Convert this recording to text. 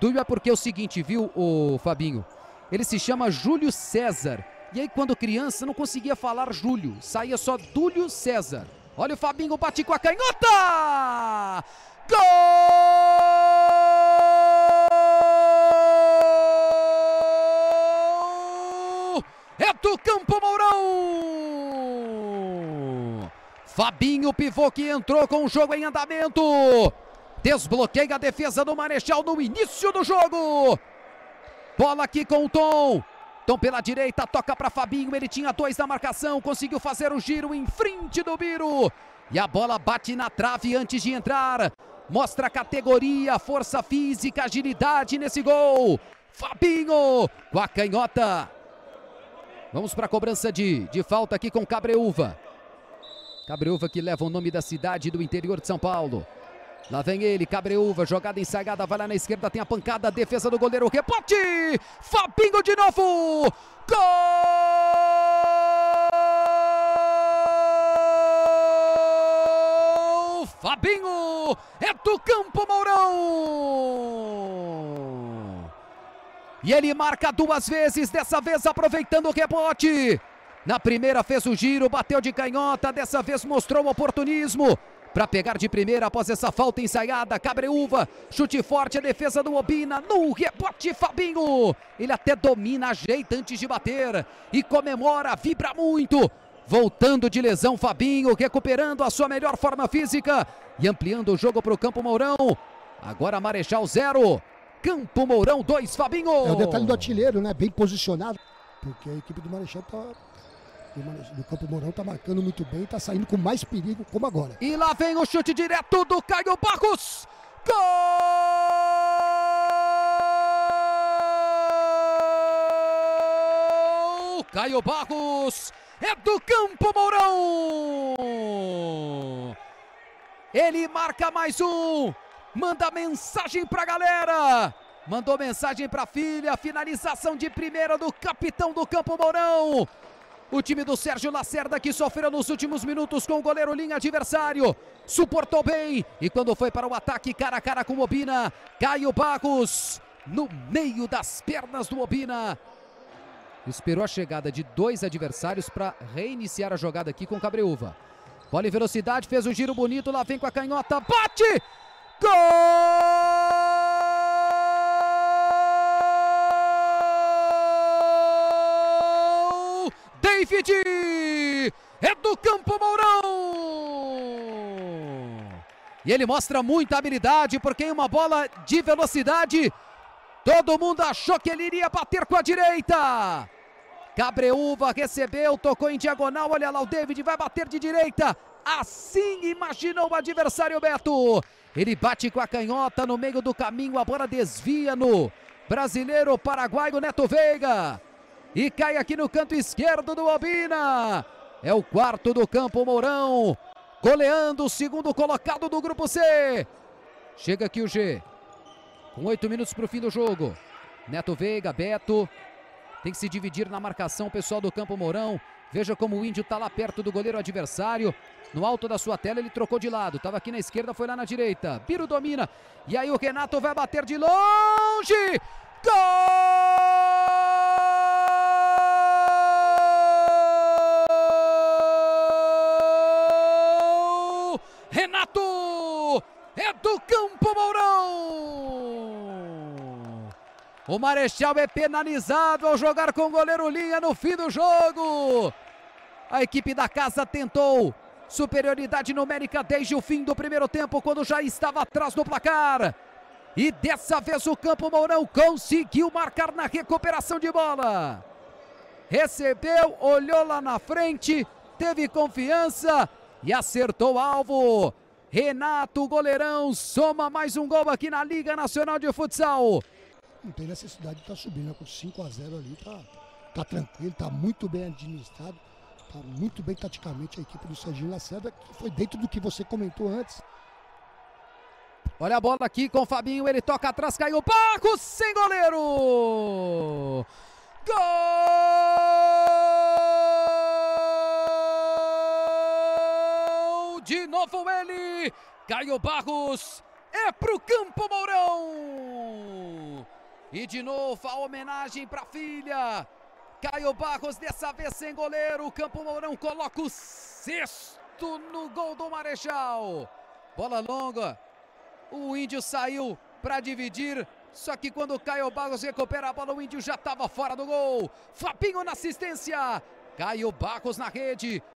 do é porque é o seguinte, viu, o Fabinho? Ele se chama Júlio César. E aí, quando criança, não conseguia falar Júlio, saía só Dúlio César. Olha o Fabinho, bate com a canhota! Gol! É do Campo Mourão! Fabinho, pivô que entrou com o jogo em andamento. Desbloqueia a defesa do Marechal no início do jogo. Bola aqui com o Tom. Tom pela direita, toca para Fabinho. Ele tinha dois na marcação, conseguiu fazer o giro em frente do Biro. E a bola bate na trave antes de entrar. Mostra categoria, força física, agilidade nesse gol. Fabinho com a canhota. Vamos para a cobrança de, de falta aqui com Cabreúva. Cabreúva que leva o nome da cidade do interior de São Paulo. Lá vem ele, Cabreúva, jogada ensaiada, vai lá na esquerda, tem a pancada, defesa do goleiro, rebote! Fabinho de novo! Gol! Fabinho! É do campo Mourão! E ele marca duas vezes, dessa vez aproveitando o rebote. Na primeira fez o giro, bateu de canhota, dessa vez mostrou o oportunismo para pegar de primeira após essa falta ensaiada. Cabreúva, chute forte, a defesa do Obina. No rebote, Fabinho. Ele até domina, ajeita antes de bater e comemora, vibra muito. Voltando de lesão, Fabinho recuperando a sua melhor forma física e ampliando o jogo para o Campo Mourão. Agora Marechal zero, Campo Mourão 2, Fabinho. É o detalhe do artilheiro, né? Bem posicionado, porque a equipe do Marechal está do, Campo Mourão tá marcando muito bem, tá saindo com mais perigo, como agora. E lá vem o chute direto do Caio Barros! Gol! Caio Barros é do Campo Mourão! Ele marca mais um, manda mensagem pra galera! Mandou mensagem para filha, finalização de primeira do capitão do Campo Mourão. O time do Sérgio Lacerda que sofreu nos últimos minutos com o goleiro linha adversário. Suportou bem e quando foi para o ataque cara a cara com o Obina, Caio Barros no meio das pernas do Obina. Esperou a chegada de dois adversários para reiniciar a jogada aqui com Cabreúva. Bola em velocidade, fez um giro bonito, lá vem com a canhota, bate! Gol! É do campo Mourão. E ele mostra muita habilidade, porque em uma bola de velocidade, todo mundo achou que ele iria bater com a direita. Cabreúva recebeu, tocou em diagonal, olha lá o David, vai bater de direita. Assim imaginou o adversário Beto. Ele bate com a canhota no meio do caminho, a bola desvia no brasileiro paraguaio Neto Veiga e cai aqui no canto esquerdo do Albina. É o quarto do campo Mourão, goleando o segundo colocado do grupo C. Chega aqui o G, com oito minutos para o fim do jogo. Neto Veiga, Beto, tem que se dividir na marcação, pessoal do campo Mourão. Veja como o Índio está lá perto do goleiro adversário. No alto da sua tela ele trocou de lado. Estava aqui na esquerda, foi lá na direita. Biro domina. E aí o Renato vai bater de longe. Gol! O Marechal é penalizado ao jogar com o goleiro Linha no fim do jogo. A equipe da casa tentou superioridade numérica desde o fim do primeiro tempo, quando já estava atrás do placar. E dessa vez o Campo Mourão conseguiu marcar na recuperação de bola. Recebeu, olhou lá na frente, teve confiança e acertou o alvo. Renato Goleirão soma mais um gol aqui na Liga Nacional de Futsal não tem necessidade de estar tá subindo. Né? Com 5 a 0 ali, tá, tá tranquilo, tá muito bem administrado, tá muito bem taticamente a equipe do Serginho Lacerda, que foi dentro do que você comentou antes. Olha a bola aqui com o Fabinho, ele toca atrás, caiu o Paco sem goleiro! Gol! De novo ele! Caio Barros é pro Campo Mourão! E de novo a homenagem para a filha. Caio Barros, dessa vez sem goleiro. O Campo Mourão coloca o sexto no gol do Marechal. Bola longa. O Índio saiu para dividir. Só que quando Caio Barros recupera a bola, o Índio já estava fora do gol. Fabinho na assistência. Caio Barros na rede.